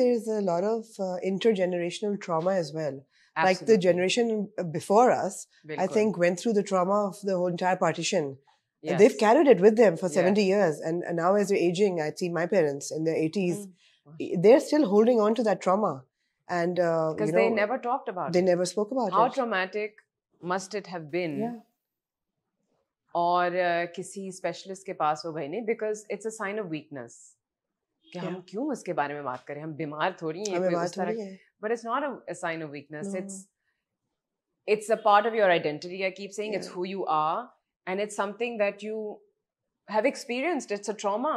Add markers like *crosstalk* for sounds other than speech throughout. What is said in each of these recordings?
there's a lot of uh, intergenerational trauma as well. Absolutely. Like the generation uh, before us, Bilkul. I think, went through the trauma of the whole entire partition. Yes. They've carried it with them for 70 years. And, and, now, as they are aging, I see my parents in their 80s, mm. they're still holding on to that trauma. And because uh, you know, they never talked about they it, they never spoke about How it. How traumatic must it have been? Yeah. और uh, किसी specialist के पास हो गई नहीं because it's a sign of कि हम क्यों उसके बारे में बात करें हम बीमार थोड़ी हैं but it's not a sign of weakness it's it's a part of your identity I keep saying it's who you are and it's something that you have experienced it's a trauma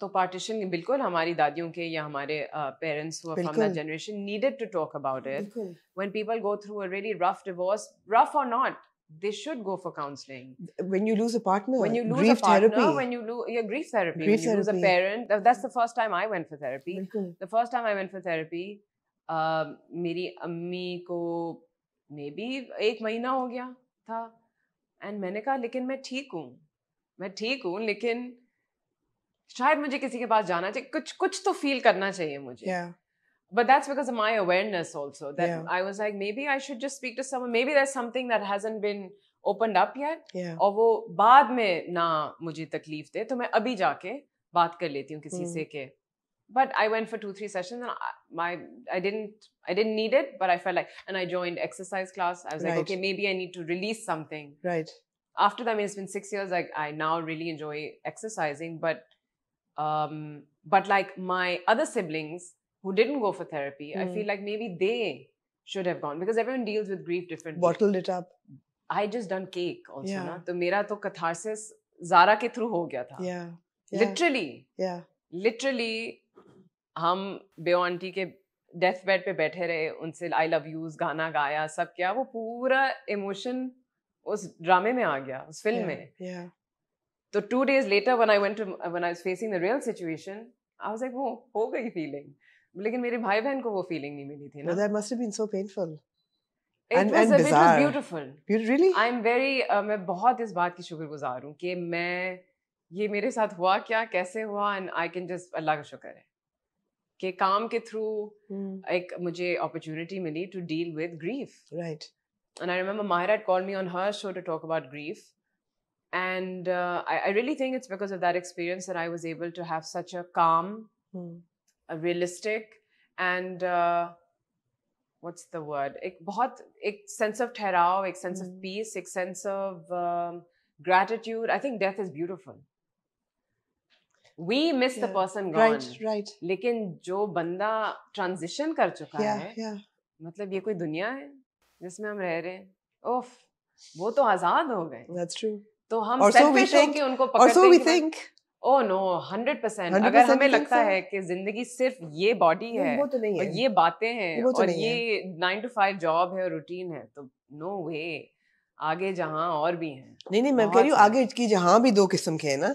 तो partition बिल्कुल हमारी दादियों के या हमारे parents हुआ from that generation needed to talk about it when people go through a really rough divorce rough और not they should go for counseling. When you lose a partner, when you lose grief a partner, therapy. when you lose your yeah, grief therapy, grief when you therapy. lose a parent, that's the first time I went for therapy. Bilkul. The first time I went for therapy, uh, मेरी अम्मी को may be एक महीना हो गया था and मैंने कहा लेकिन मैं ठीक हूँ मैं ठीक हूँ लेकिन शायद मुझे किसी के पास जाना kuch कुछ कुछ तो फील करना चाहिए yeah. but that's because of my awareness also that yeah. i was like maybe i should just speak to someone maybe there's something that hasn't been open up yet और वो बाद में ना मुझे तकलीफ दे तो मैं अभी जाके बात कर लेती हूँ se ke. Hmm. but I went for two, three sessions and I, my, I didn't, I didn't need it, but I felt like, and I joined exercise class. I was right. like, okay, maybe I need to release something. Right. After that, I mean, it's been six years. Like I now really enjoy exercising, but, um, but like my other siblings, who didn't go for therapy, mm. I feel like maybe they should have gone because everyone deals with grief differently. Bottled it up. I just done cake also, yeah. na? To mera to catharsis Zara ke through ho gaya tha. Yeah. yeah. Literally. Yeah. Literally, hum बेओ aunty के death bed पे बैठे रहे उनसे I love use गाना गाया सब क्या वो पूरा इमोशन उस ड्रामे में आ गया उस फिल्म yeah, में तो two days later when I went one I facing the real situation I was like वो हो गई फीलिंग लेकिन मेरे भाई बहन को वो फीलिंग नहीं मिली थी ना that must have been so painful and and it was beautiful beautiful. Really? I'm very uh, मैं बहुत इस बात की शुक्रगुजार हूं कि मैं ये मेरे साथ हुआ क्या कैसे हुआ एंड आई कैन जस्ट अल्लाह का शुक्र है कि काम के थ्रू hmm. एक मुझे अपॉर्चुनिटी मिली to deal with grief right and I remember Mahira call me on her show to talk about grief and I really think it's because of that experience that I was able to have such a calm realistic and what's the word एक बहुत एक sense of ठहराव एक sense of peace एक sense of gratitude I think death is beautiful we miss the person right right लेकिन जो बंदा transition कर चुका yeah, है yeah. मतलब ये कोई दुनिया है जिसमें हम रह रहे हैं ओफ वो तो आजाद हो गए दैट्स ट्रू तो हम सेल्फिश होके उनको पकड़ते हैं ओह नो हंड्रेड परसेंट अगर हमें लगता है कि जिंदगी सिर्फ ये बॉडी है वो तो नहीं है ये बातें हैं तो और ये नाइन टू फाइव जॉब है और रूटीन है तो नो वे आगे जहाँ और भी हैं नहीं नहीं मैं कह रही हूँ आगे की जहाँ भी दो किस्म के हैं ना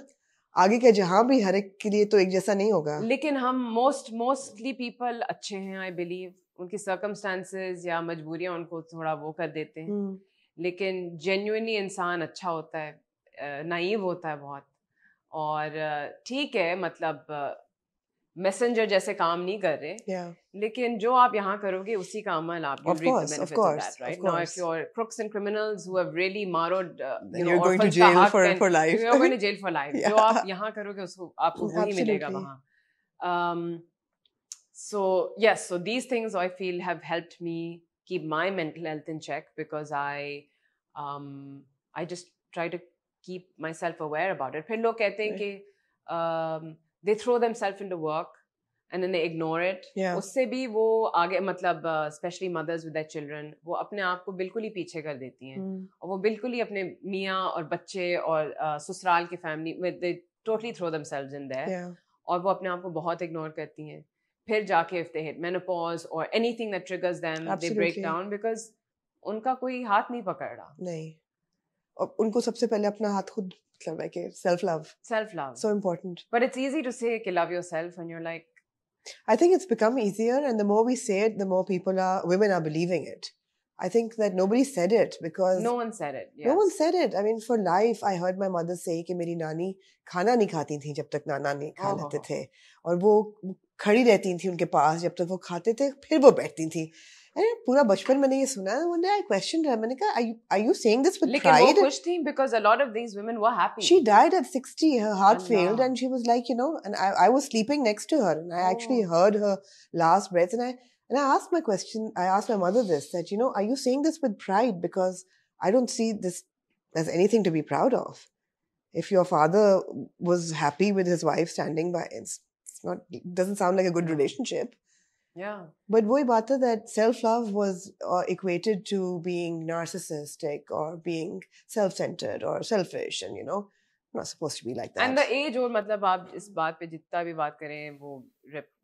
आगे के जहाँ भी हर एक के लिए तो एक जैसा नहीं होगा लेकिन हम मोस्ट मोस्टली पीपल अच्छे हैं आई बिलीव उनकी सर्कमस्टांसेस या मजबूरियाँ उनको थोड़ा वो कर देते हैं हम्म। लेकिन जेन्यूनली इंसान अच्छा होता है नाइव होता है बहुत और ठीक है मतलब मैसेंजर जैसे काम नहीं कर रहे yeah. लेकिन जो आप यहाँ करोगे उसी का अमल आप यहाँ करोगे उसको आपको वही मिलेगा वहाँ. so yes, so these things I feel have helped me keep my mental health in check because I, um, I just try to keep myself aware about it फिर लोग कहते हैं कि they throw them self in the work and they ignore it उससे भी वो आगे मतलब स्पेशली मदर्स विद चिल्ड्रन वो अपने आप को बिल्कुल ही पीछे कर देती हैं hmm. और वो बिल्कुल ही अपने मियाँ और बच्चे और uh, ससुराल की family with they totally throw them selves in there और वो अपने आप को बहुत इग्नोर करती हैं फिर जाके इफ मेनोपॉज और anything that triggers them they break down because उनका कोई हाथ नहीं पकड़ रहा नहीं उनको सबसे पहले अपना हाथ खुद मतलब है कि self love self love so important but it's easy to say कि love yourself when you are like I think it's become easier and the more we say it the more people are women are believing it I think that nobody said it because no one said it no one said it I mean for life I heard my mother say कि मेरी नानी खाना नहीं खाती थी जब तक नाना नहीं खा लेते oh. थे और वो खड़ी रहती थी उनके पास जब तक वो खाते थे फिर वो बैठती थी अरे पूरा बचपन मैंने ये सुना वन डे आई क्वेश्चन रहा मैंने कहा are you saying this with लेकिन वो खुश थी because a lot of these women were happy she died at 60 her heart failed and she was like you know and I I was sleeping next to her and I actually heard her last breath and I And I asked my question, I asked my mother this that, you know, are you saying this with pride? Because I don't see this as anything to be proud of. If your father was happy with his wife standing by, it's, it's not, it doesn't sound like a good relationship. Yeah. But वही बात है that self-love was uh, equated to being narcissistic or being self-centered or selfish and you know not supposed to be like that. And the age और मतलब आप इस बात पे जितना भी बात करें वो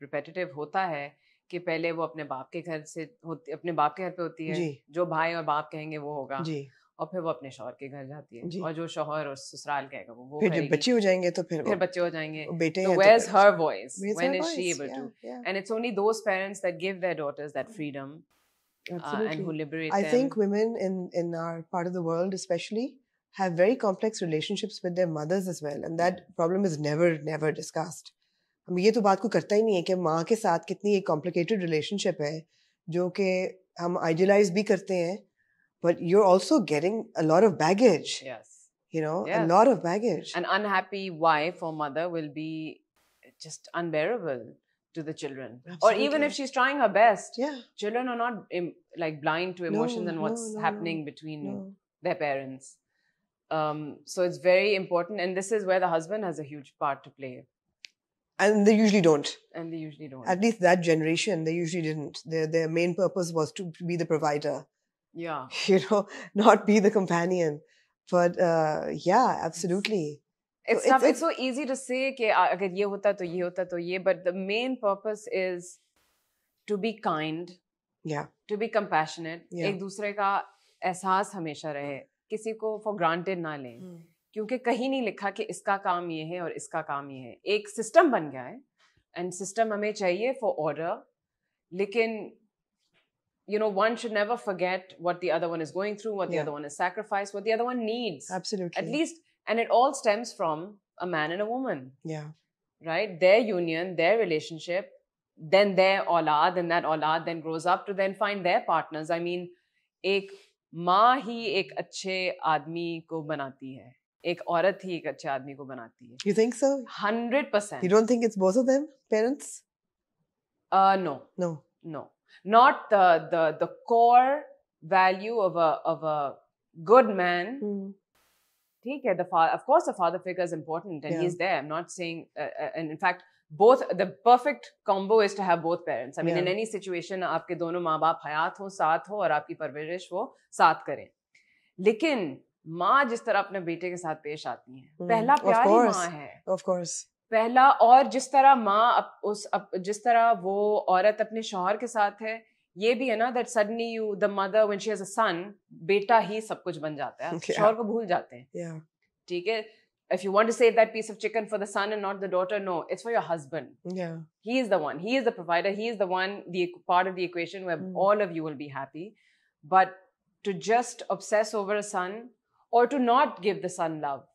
repetitive होता है कि पहले वो अपने बाप के घर से होती अपने बाप के घर पे होती है जो भाई और बाप कहेंगे वो होगा जी और फिर वो अपने शोहर के घर जाती है और जो शोहर और ससुराल कहेगा वो वो फिर जब बच्चे हो जाएंगे तो फिर फिर बच्चे हो जाएंगे बेटे तो where is her voice when is she able to and it's only those parents that give their daughters that freedom and who liberate I them. think women in in our part of the world especially have very complex relationships with their mothers as well and that problem is never never discussed हम ये तो बात को करता ही नहीं है कि माँ के साथ कितनी एक कॉम्प्लिकेटेड रिलेशनशिप है जो कि हम आइडियलाइज भी करते हैं but you're also getting a lot of baggage. Yes. You know, yes. a lot of baggage. An unhappy wife or mother will be just unbearable to the children. Absolutely. Or even if she's trying her best. Yeah. Children are not like blind to emotions no, and what's no, no, happening between their parents. Um, so it's very important. And this is where the husband has a huge part to play. And they usually don't. And they usually don't. At least that generation, they usually didn't. Their, their main purpose was to be the provider. yeah you know not be the companion but uh, yeah absolutely it's, so it's, it's, it's, so easy to say कि अगर ये होता तो ये होता तो ये but the main purpose is to be kind yeah to be compassionate yeah. ek dusre ka ehsaas hamesha rahe किसी को फॉर ग्रांटेड ना लें hmm. क्योंकि कहीं नहीं लिखा कि इसका काम ये है और इसका काम ये है एक सिस्टम बन गया है एंड सिस्टम हमें चाहिए फॉर ऑर्डर लेकिन you know, one should never forget what the other one is going through, what the yeah. other one has sacrificed, what the other one needs. Absolutely. At least, and it all stems from a man and a woman. Yeah. Right? Their union, their relationship, then their aulad, then that aulad then grows up to then find their partners. I mean, एक माँ ही एक admi ko banati hai. है एक hi ही एक अच्छे आदमी को बनाती है think so 100% percent don't think it's both of them, parents? Parents uh, no. No. No. not the the the core value of a of a good man mm. ठीक है the father of course the father figure is important and yeah. he's there i'm not saying uh, and in fact both the perfect combo is to have both parents i mean yeah. in any situation aapke dono maa baap hayat ho saath ho aur aapki parvarish वो saath kare lekin maa jis tarah apne bete ke saath pesh aati hai mm. पहला प्यार maa hai of course पहला और जिस तरह माँ up, उस up, जिस तरह वो औरत अपने शोहर के साथ है ये भी है ना that suddenly you the mother when she has a son बेटा ही सब कुछ बन जाता है okay. शोहर को भूल जाते हैं ठीक है if you want to save that piece of chicken for the son and not the daughter no it's for your husband he is the one he is the provider he is the one the part of the equation where all of you will be happy but to just obsess over a son और to not give the son love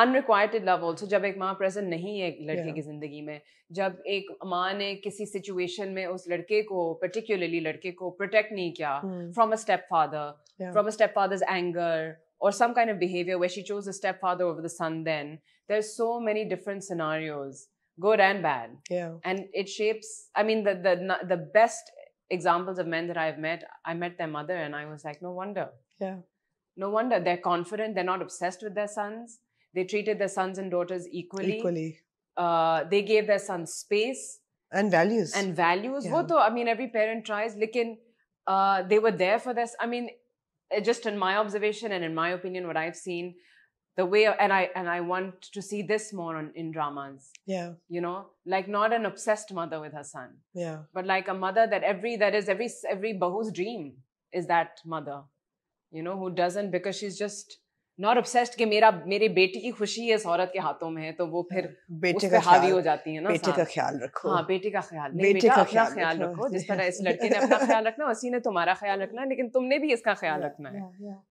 unrequited love also जब एक माँ present नहीं है लड़के yeah. की जिंदगी में जब एक माँ ने किसी सिचुएशन में उस लड़के को पर्टिकुलरली लड़के को प्रोटेक्ट नहीं किया from a stepfather from a stepfather's anger और some kind of behaviour way she chose a stepfather over the son then there are so many different scenarios good and bad and it shapes I mean the best examples of men that I met I met they and I was like no wonder no wonder they're confident they're not obsessed with sons They treated their sons and daughters equally. Equally. Uh, they gave their sons space. And values. And values. Yeah. Though, I mean, every parent tries. Lekin, uh, they were there for this. I mean, just in my observation and in my opinion, what I've seen, the way and i and i want to see this more on, in dramas yeah you know like not an obsessed mother with her son yeah but like a mother that every that is every every bahu's dream is that mother you know who doesn't because she's just not obsessed कि मेरा मेरे बेटी की खुशी इस औरत के हाथों में है तो वो फिर बेटे का हावी हो जाती है ना बेटे हाँ। का ख्याल रखो हाँ बेटे का ख्याल नहीं बेटे का ख्याल, ख्याल रखो जिस तरह इस लड़की ने अपना *laughs* ख्याल रखना उसी ने तुम्हारा ख्याल रखना लेकिन तुमने भी इसका ख्याल रखना है